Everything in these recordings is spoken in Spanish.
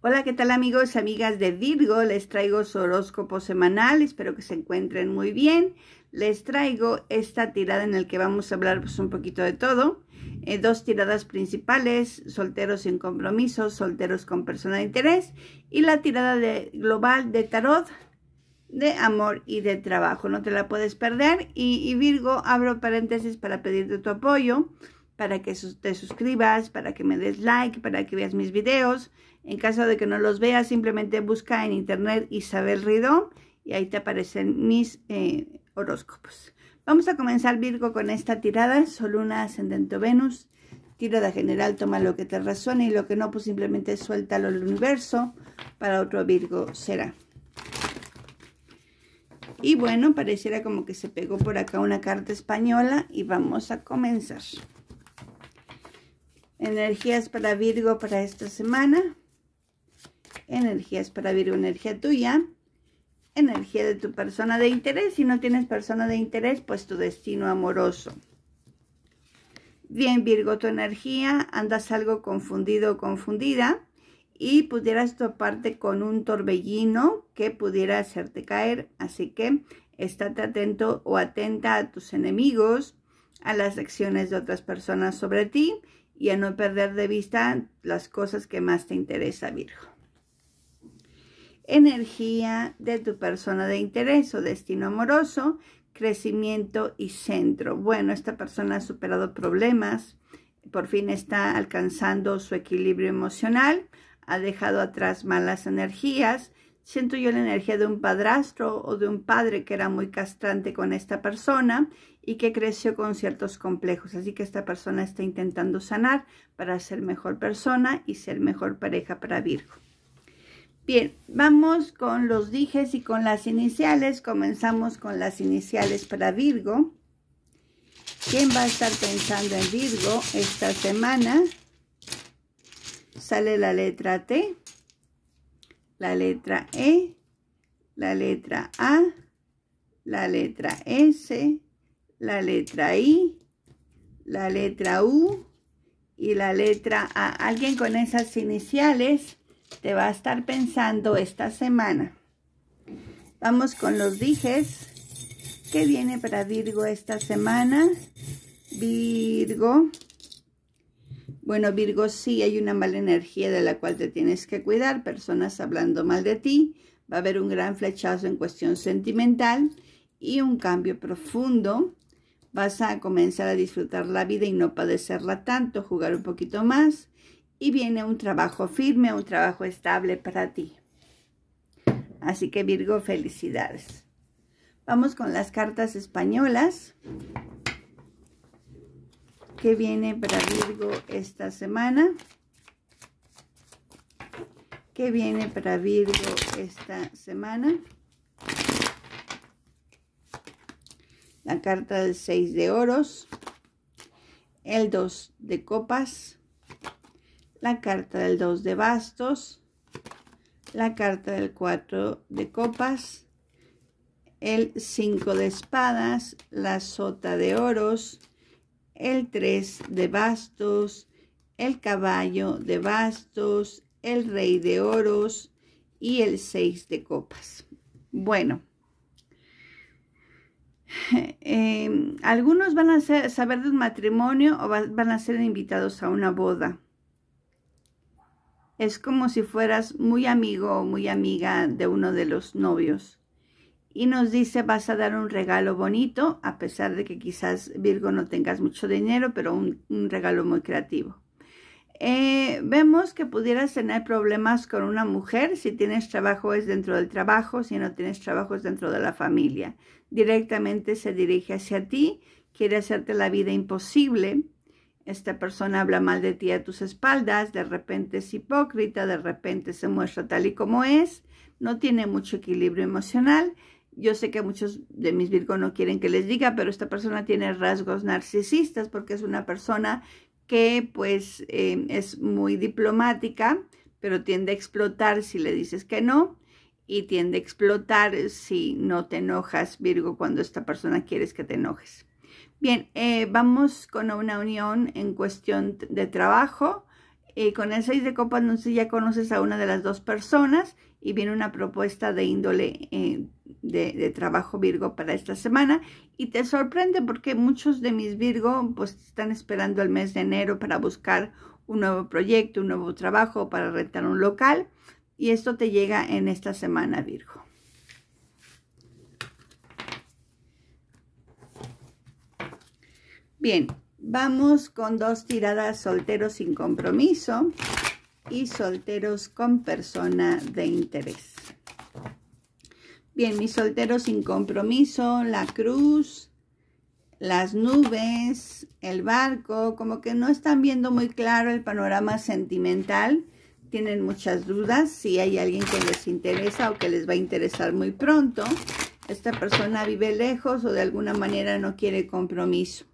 Hola, ¿qué tal amigos y amigas de Virgo? Les traigo su horóscopo semanal, espero que se encuentren muy bien. Les traigo esta tirada en la que vamos a hablar pues, un poquito de todo. Eh, dos tiradas principales, solteros sin compromisos, solteros con persona de interés y la tirada de, global de tarot de amor y de trabajo. No te la puedes perder. Y, y Virgo, abro paréntesis para pedirte tu apoyo para que te suscribas, para que me des like, para que veas mis videos. En caso de que no los veas, simplemente busca en internet Isabel Ridó y ahí te aparecen mis eh, horóscopos. Vamos a comenzar Virgo con esta tirada, Sol, Luna, ascendente Venus. Tirada general, toma lo que te resuene y lo que no, pues simplemente suéltalo al universo. Para otro Virgo será. Y bueno, pareciera como que se pegó por acá una carta española y vamos a comenzar. Energías para Virgo para esta semana. Energías para Virgo, energía tuya. Energía de tu persona de interés. Si no tienes persona de interés, pues tu destino amoroso. Bien, Virgo, tu energía, andas algo confundido o confundida y pudieras toparte con un torbellino que pudiera hacerte caer. Así que estate atento o atenta a tus enemigos, a las acciones de otras personas sobre ti y a no perder de vista las cosas que más te interesa, Virgo. Energía de tu persona de interés o destino amoroso, crecimiento y centro. Bueno, esta persona ha superado problemas, por fin está alcanzando su equilibrio emocional, ha dejado atrás malas energías, Siento yo la energía de un padrastro o de un padre que era muy castrante con esta persona y que creció con ciertos complejos. Así que esta persona está intentando sanar para ser mejor persona y ser mejor pareja para Virgo. Bien, vamos con los dijes y con las iniciales. Comenzamos con las iniciales para Virgo. ¿Quién va a estar pensando en Virgo esta semana? Sale la letra T la letra E, la letra A, la letra S, la letra I, la letra U y la letra A. Alguien con esas iniciales te va a estar pensando esta semana. Vamos con los dijes. ¿Qué viene para Virgo esta semana? Virgo. Bueno, Virgo, sí hay una mala energía de la cual te tienes que cuidar, personas hablando mal de ti, va a haber un gran flechazo en cuestión sentimental y un cambio profundo. Vas a comenzar a disfrutar la vida y no padecerla tanto, jugar un poquito más y viene un trabajo firme, un trabajo estable para ti. Así que Virgo, felicidades. Vamos con las cartas españolas. ¿Qué viene para Virgo esta semana. ¿Qué viene para Virgo esta semana. La carta del 6 de oros. El 2 de copas. La carta del 2 de bastos. La carta del 4 de copas. El 5 de espadas. La sota de oros el 3 de bastos, el caballo de bastos, el rey de oros y el 6 de copas. Bueno, em, algunos van a saber de un matrimonio o van a ser invitados a una boda. Es como si fueras muy amigo o muy amiga de uno de los novios y nos dice vas a dar un regalo bonito, a pesar de que quizás Virgo no tengas mucho dinero, pero un, regalo muy creativo. Eh, vemos que pudieras tener problemas con una mujer. Si tienes trabajo es dentro del trabajo, si no tienes trabajo es dentro de la familia. Directamente se dirige hacia ti, quiere hacerte la vida imposible. Esta persona habla mal de ti a tus espaldas, de repente es hipócrita, de repente se muestra tal y como es, no tiene mucho equilibrio emocional yo sé que muchos de mis Virgo no quieren que les diga, pero esta persona tiene rasgos narcisistas porque es una persona que pues em, es muy diplomática, pero tiende a explotar si le dices que no y tiende a explotar si no te enojas, Virgo, cuando esta persona quiere que te enojes. Bien, eh, vamos con una unión en cuestión de trabajo. Eh, con el 6 de copas, no sé, ya conoces a una de las dos personas y viene una propuesta de índole eh, de, de, trabajo Virgo para esta semana y te sorprende porque muchos de mis Virgo pues están esperando el mes de enero para buscar un nuevo proyecto, un nuevo trabajo, para rentar un local y esto te llega en esta semana Virgo. Bien, Vamos con dos tiradas solteros sin compromiso y solteros con persona de interés. Bien, mis solteros sin compromiso, la cruz, las nubes, el barco, como que no están viendo muy claro el panorama sentimental, tienen muchas dudas, si hay alguien que les interesa o que les va a interesar muy pronto, esta persona vive lejos o de alguna manera no quiere compromiso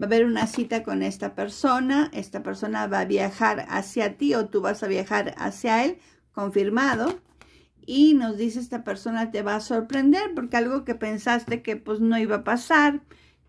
va a haber una cita con esta persona, esta persona va a viajar hacia ti o tú vas a viajar hacia él, confirmado. Y nos dice esta persona te va a sorprender porque algo que pensaste que pues no iba a pasar,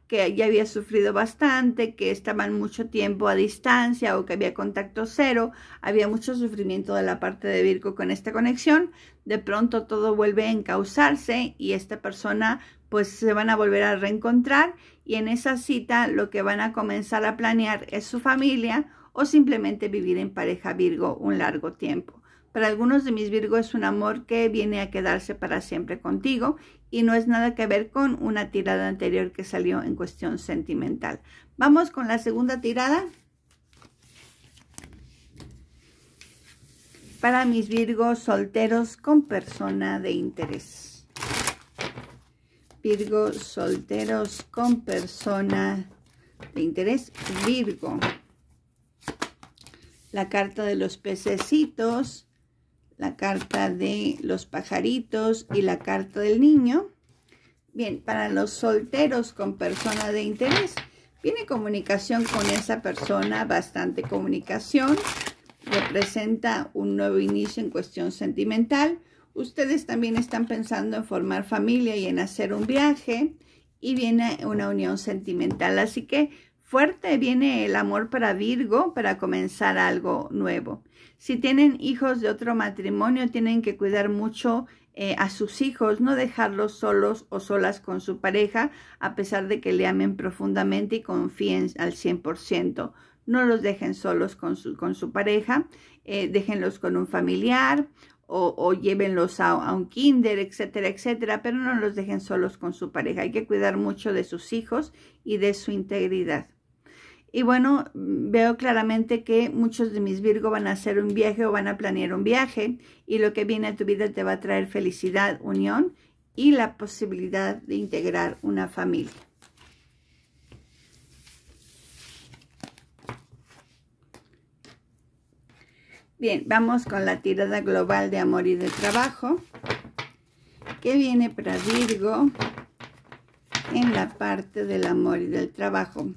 que ya había sufrido bastante, que estaban mucho tiempo a distancia o que había contacto cero, había mucho sufrimiento de la parte de Virgo con esta conexión, de pronto todo vuelve a encauzarse y esta persona pues se van a volver a reencontrar y en esa cita lo que van a comenzar a planear es su familia o simplemente vivir en pareja Virgo un largo tiempo. Para algunos de mis Virgos es un amor que viene a quedarse para siempre contigo y no es nada que ver con una tirada anterior que salió en cuestión sentimental. Vamos con la segunda tirada. Para mis Virgos solteros con persona de interés. Virgo solteros con persona de interés. Virgo. La carta de los pececitos la carta de los pajaritos y la carta del niño. Bien, para los solteros con persona de interés, viene comunicación con esa persona, bastante comunicación, representa un nuevo inicio en cuestión sentimental. Ustedes también están pensando en formar familia y en hacer un viaje y viene una unión sentimental. Así que Fuerte viene el amor para Virgo para comenzar algo nuevo. Si tienen hijos de otro matrimonio, tienen que cuidar mucho eh, a sus hijos, no dejarlos solos o solas con su pareja, a pesar de que le amen profundamente y confíen al 100%. No los dejen solos con su, pareja, eh, déjenlos con un familiar o, llévenlos a, un kinder, etcétera, etcétera, pero no los dejen solos con su pareja. Hay que cuidar mucho de sus hijos y de su integridad. Y bueno, veo claramente que muchos de mis Virgo van a hacer un viaje o van a planear un viaje y lo que viene a tu vida te va a traer felicidad, unión y la posibilidad de integrar una familia. Bien, vamos con la tirada global de amor y de trabajo. ¿Qué viene para Virgo en la parte del amor y del trabajo?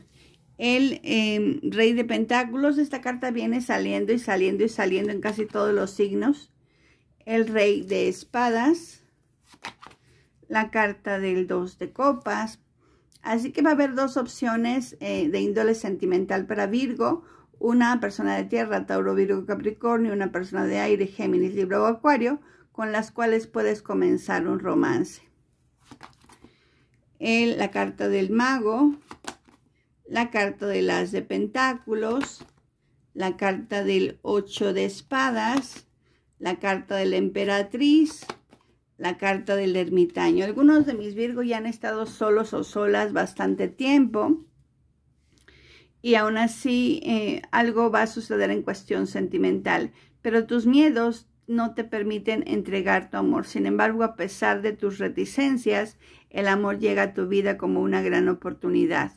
el em, rey de pentáculos. Esta carta viene saliendo y saliendo y saliendo en casi todos los signos. El rey de espadas. La carta del dos de copas. Así que va a haber dos opciones eh, de índole sentimental para Virgo. Una persona de tierra, Tauro, Virgo, Capricornio. Una persona de aire, Géminis, Libro o Acuario. Con las cuales puedes comenzar un romance. El, la carta del mago la carta de las de pentáculos, la carta del ocho de espadas, la carta de la emperatriz, la carta del ermitaño. Algunos de mis Virgos ya han estado solos o solas bastante tiempo y aún así eh, algo va a suceder en cuestión sentimental, pero tus miedos no te permiten entregar tu amor. Sin embargo, a pesar de tus reticencias, el amor llega a tu vida como una gran oportunidad.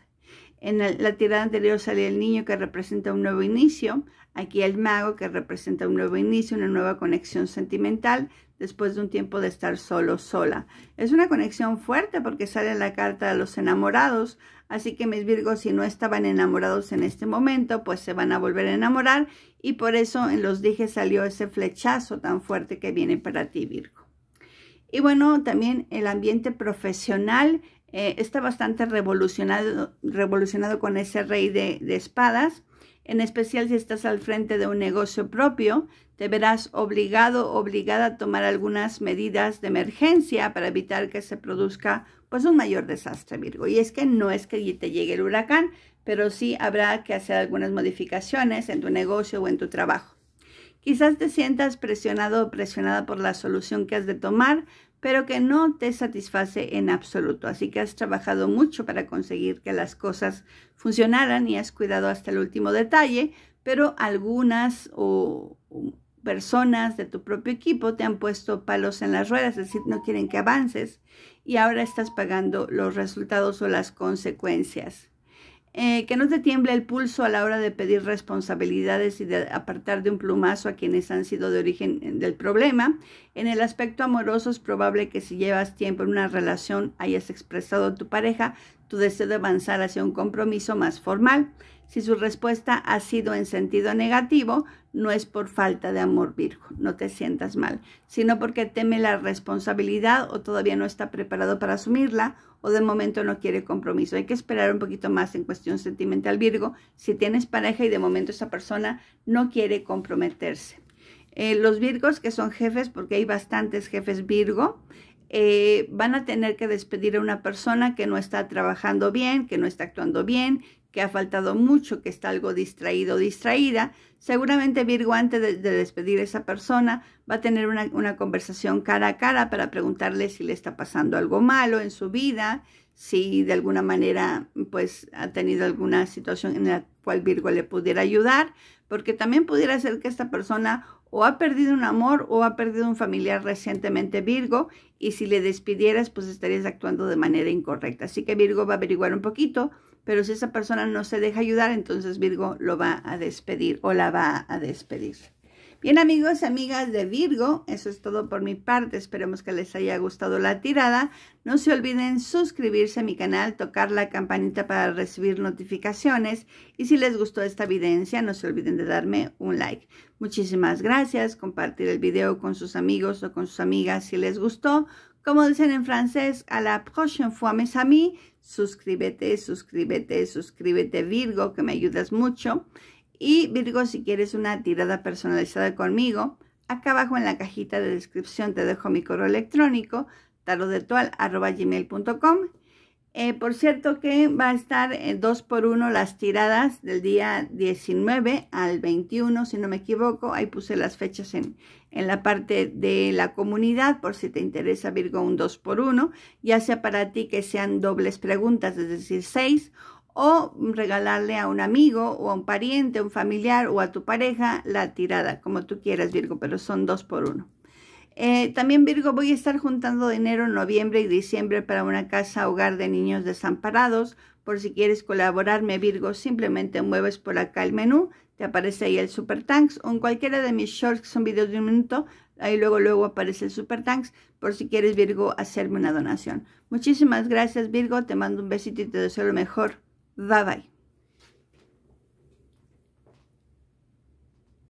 En la tirada anterior salió el niño que representa un nuevo inicio, aquí el mago que representa un nuevo inicio, una nueva conexión sentimental después de un tiempo de estar solo, sola. Es una conexión fuerte porque sale la carta de los enamorados, así que mis Virgos si no estaban enamorados en este momento, pues se van a volver a enamorar y por eso en los dije salió ese flechazo tan fuerte que viene para ti Virgo. Y bueno, también el ambiente profesional eh, está bastante revolucionado, revolucionado con ese rey de, espadas. En especial si estás al frente de un negocio propio, te verás obligado, obligada a tomar algunas medidas de emergencia para evitar que se produzca pues un mayor desastre, Virgo. Y es que no es que te llegue el huracán, pero sí habrá que hacer algunas modificaciones en tu negocio o en tu trabajo. Quizás te sientas presionado o presionada por la solución que has de tomar, pero que no te satisface en absoluto. Así que has trabajado mucho para conseguir que las cosas funcionaran y has cuidado hasta el último detalle, pero algunas o, personas de tu propio equipo te han puesto palos en las ruedas, es decir, no quieren que avances y ahora estás pagando los resultados o las consecuencias. Eh, que no te tiemble el pulso a la hora de pedir responsabilidades y de apartar de un plumazo a quienes han sido de origen eh, del problema. En el aspecto amoroso es probable que si llevas tiempo en una relación hayas expresado a tu pareja tu deseo de avanzar hacia un compromiso más formal. Si su respuesta ha sido en sentido negativo, no es por falta de amor Virgo, no te sientas mal, sino porque teme la responsabilidad o todavía no está preparado para asumirla o de momento no quiere compromiso. Hay que esperar un poquito más en cuestión sentimental Virgo si tienes pareja y de momento esa persona no quiere comprometerse. Eh, los Virgos que son jefes, porque hay bastantes jefes Virgo, eh, van a tener que despedir a una persona que no está trabajando bien, que no está actuando bien, que ha faltado mucho, que está algo distraído o distraída. Seguramente Virgo antes de, despedir a esa persona va a tener una, una conversación cara a cara para preguntarle si le está pasando algo malo en su vida, si de alguna manera pues ha tenido alguna situación en la cual Virgo le pudiera ayudar, porque también pudiera ser que esta persona o ha perdido un amor o ha perdido un familiar recientemente Virgo y si le despidieras pues estarías actuando de manera incorrecta. Así que Virgo va a averiguar un poquito, pero si esa persona no se deja ayudar, entonces Virgo lo va a despedir o la va a despedir. Bien amigos, y amigas de Virgo, eso es todo por mi parte, esperemos que les haya gustado la tirada. No se olviden suscribirse a mi canal, tocar la campanita para recibir notificaciones y si les gustó esta evidencia no se olviden de darme un like. Muchísimas gracias, compartir el video con sus amigos o con sus amigas si les gustó. Como dicen en francés, a la prochaine fois mes amis, suscríbete, suscríbete, suscríbete Virgo que me ayudas mucho. Y Virgo, si quieres una tirada personalizada conmigo, acá abajo en la cajita de descripción te dejo mi correo electrónico, tarodetual.com. Eh, por cierto que va a estar 2 eh, dos por uno las tiradas del día 19 al 21, si no me equivoco. Ahí puse las fechas en, la parte de la comunidad, por si te interesa Virgo un 2 por uno. ya sea para ti que sean dobles preguntas, es decir, 6 o regalarle a un amigo o a un pariente, un familiar o a tu pareja la tirada, como tú quieras Virgo, pero son dos por uno. Eh, también Virgo, voy a estar juntando dinero en noviembre y diciembre para una casa hogar de niños desamparados. Por si quieres colaborarme Virgo, simplemente mueves por acá el menú, te aparece ahí el Super Tanks o en cualquiera de mis shorts que son videos de un minuto, ahí luego luego aparece el Super Tanks por si quieres Virgo hacerme una donación. Muchísimas gracias Virgo, te mando un besito y te deseo lo mejor. Bye bye.